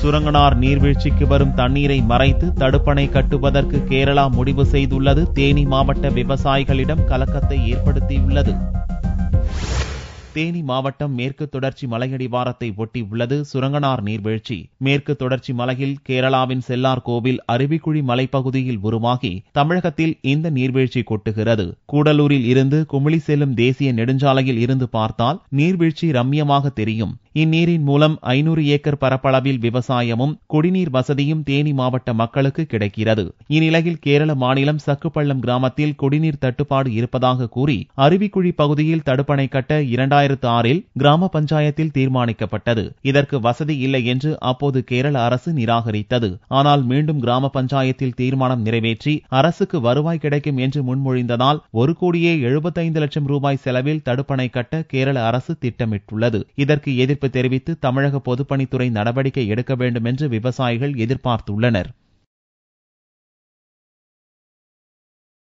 சுரங்கனார் நீர்வீழ்ச்சிக்கு வரும் தண்ணீரை மறைத்து தடுப்பணை கட்டுவதற்கு கேரளா முடிவு செய்துள்ளது தேனி மாவட்ட விவசாயிகளிடம் கலக்கத்தை ஏற்படுத்தியுள்ளது தேனி மாவட்டம் மேற்கு தொடர்ச்சி மலையடிவாரத்தை ஒட்டி உள்ளது சுரங்கனார் நீர்வீழ்ச்சி மேற்கு தொடர்ச்சி மலையில் கேரளாவின் செல்லார் கோவில் அருவிக்குழி மலைப்பகுதியில் உருவாகி தமிழகத்தில் இந்த நீர்வீழ்ச்சி கொட்டுகிறது கூடலூரில் இருந்து குமிழி செல்லும் தேசிய நெடுஞ்சாலையில் இருந்து பார்த்தால் நீர்வீழ்ச்சி ரம்யமாக தெரியும் இந்நீரின் மூலம் ஐநூறு ஏக்கர் பரப்பளவில் விவசாயமும் குடிநீர் வசதியும் தேனி மாவட்ட மக்களுக்கு கிடைக்கிறது இந்நிலையில் கேரள மாநிலம் சக்குப்பள்ளம் கிராமத்தில் குடிநீர் தட்டுப்பாடு இருப்பதாக கூறி அருவிக்குழி பகுதியில் தடுப்பணை கட்ட இரண்டாயிரத்து ஆறில் கிராம பஞ்சாயத்தில் தீர்மானிக்கப்பட்டது இதற்கு வசதி இல்லை என்று அப்போது கேரள அரசு நிராகரித்தது ஆனால் மீண்டும் கிராம பஞ்சாயத்தில் தீர்மானம் நிறைவேற்றி அரசுக்கு வருவாய் கிடைக்கும் என்று முன்மொழிந்ததால் ஒரு கோடியே எழுபத்தைந்து லட்சம் ரூபாய் செலவில் தடுப்பணை கட்ட கேரள அரசு திட்டமிட்டுள்ளது இதற்கு எதிர்ப்பு தெரிவித்து தமிழக பொதுப்பணித்துறை நடவடிக்கை எடுக்க வேண்டும் என்று விவசாயிகள் எதிர்பார்த்துள்ளனர்